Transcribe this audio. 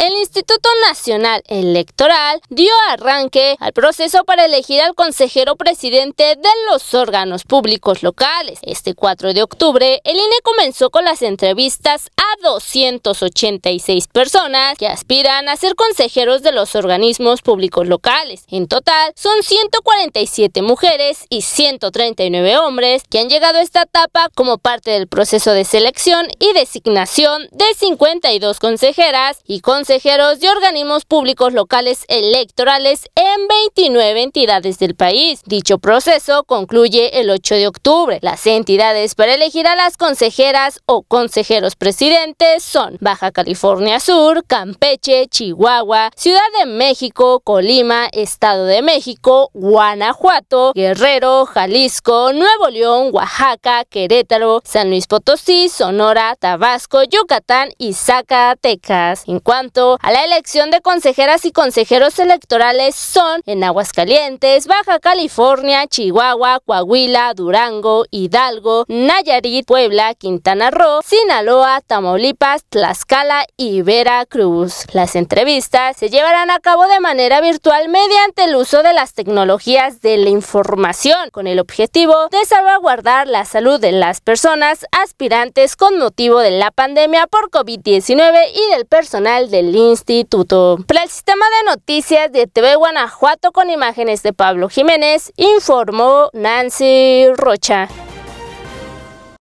el Instituto Nacional Electoral dio arranque al proceso para elegir al consejero presidente de los órganos públicos locales. Este 4 de octubre, el INE comenzó con las entrevistas a 286 personas que aspiran a ser consejeros de los organismos públicos locales. En total, son 147 mujeres y 139 hombres que han llegado a esta etapa como parte del proceso de selección y designación de 52 consejeras y consejeros consejeros de organismos públicos locales electorales en 29 entidades del país. Dicho proceso concluye el 8 de octubre. Las entidades para elegir a las consejeras o consejeros presidentes son Baja California Sur, Campeche, Chihuahua, Ciudad de México, Colima, Estado de México, Guanajuato, Guerrero, Jalisco, Nuevo León, Oaxaca, Querétaro, San Luis Potosí, Sonora, Tabasco, Yucatán y Zacatecas. En cuanto a la elección de consejeras y consejeros electorales son en Aguascalientes, Baja California, Chihuahua, Coahuila, Durango, Hidalgo, Nayarit, Puebla, Quintana Roo, Sinaloa, Tamaulipas, Tlaxcala y Veracruz. Las entrevistas se llevarán a cabo de manera virtual mediante el uso de las tecnologías de la información con el objetivo de salvaguardar la salud de las personas aspirantes con motivo de la pandemia por COVID-19 y del personal de el instituto. Para el sistema de noticias de TV Guanajuato con imágenes de Pablo Jiménez, informó Nancy Rocha.